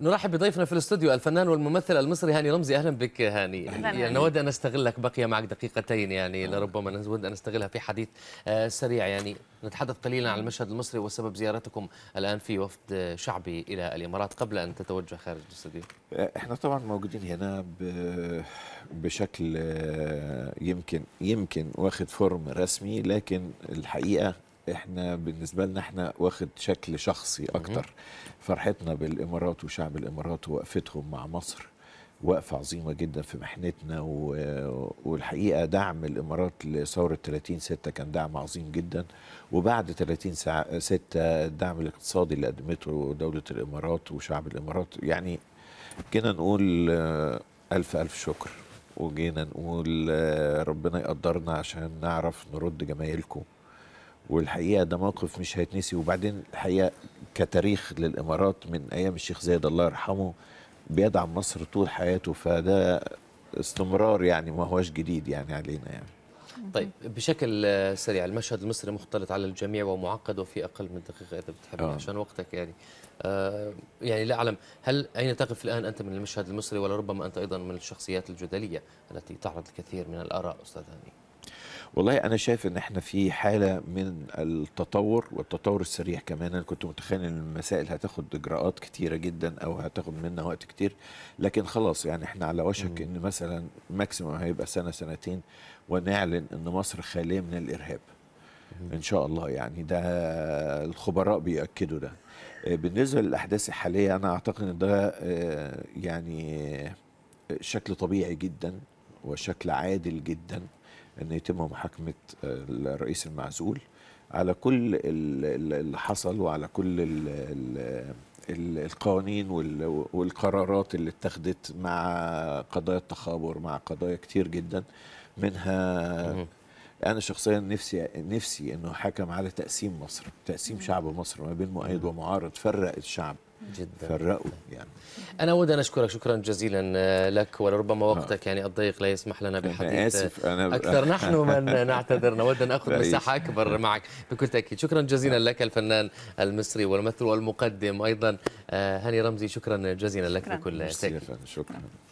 نرحب بضيفنا في الاستوديو الفنان والممثل المصري هاني رمزي اهلا بك هاني أهلاً يعني نود ان استغلك بقي معك دقيقتين يعني لربما نود ان نستغلها في حديث آه، سريع يعني نتحدث قليلا عن المشهد المصري وسبب زيارتكم الان في وفد شعبي الى الامارات قبل ان تتوجه خارج الاستوديو آه، احنا طبعا موجودين هنا بشكل آه، يمكن يمكن واخد فورم رسمي لكن الحقيقه احنا بالنسبه لنا احنا واخد شكل شخصي اكتر فرحتنا بالامارات وشعب الامارات ووقفتهم مع مصر وقفة عظيمة جدا في محنتنا والحقيقة دعم الإمارات لثورة 30 6 كان دعم عظيم جدا وبعد 30 6 الدعم الاقتصادي اللي قدمته دولة الإمارات وشعب الإمارات يعني جينا نقول ألف ألف شكر وجينا نقول ربنا يقدرنا عشان نعرف نرد جمايلكم والحقيقه ده موقف مش هيتنسي وبعدين الحقيقه كتاريخ للامارات من ايام الشيخ زايد الله يرحمه بيدعم مصر طول حياته فده استمرار يعني ما هوش جديد يعني علينا يعني طيب بشكل سريع المشهد المصري مختلط على الجميع ومعقد وفي اقل من دقيقه اذا بتحب آه. عشان وقتك يعني آه يعني لا اعلم هل اين تقف الان انت من المشهد المصري ولربما انت ايضا من الشخصيات الجدليه التي تعرض الكثير من الاراء استاذ هاني والله انا شايف ان احنا في حاله من التطور والتطور السريع كمان انا كنت متخيل ان المسائل هتاخد اجراءات كتيره جدا او هتاخد منا وقت كتير لكن خلاص يعني احنا على وشك ان مثلا ماكسيموم هيبقى سنه سنتين ونعلن ان مصر خاليه من الارهاب ان شاء الله يعني ده الخبراء بياكدوا ده آه، بالنسبه للاحداث الحاليه انا اعتقد ان ده آه، يعني شكل طبيعي جدا وشكل عادل جدا أن يتم محاكمة آه، الرئيس المعزول على كل اللي حصل وعلى كل القوانين والقرارات اللي اتخذت مع قضايا التخابر مع قضايا كتير جدا منها انا شخصيا نفسي نفسي انه حكم على تقسيم مصر تقسيم شعب مصر ما بين مؤيد ومعارض فرق الشعب جدا فرقوا يعني انا اود ان اشكرك شكرا جزيلا آه، لك ولربما آه. وقتك يعني الضيق لا يسمح لنا بحديث أنا آه، آسف أنا اكثر نحن من نعتذر نود ان اخذ مساحه اكبر معك بكل تاكيد شكرا جزيلا لك الفنان المصري والممثل والمقدم ايضا هاني رمزي شكرا جزيلا لك بكل تاكيد شكرا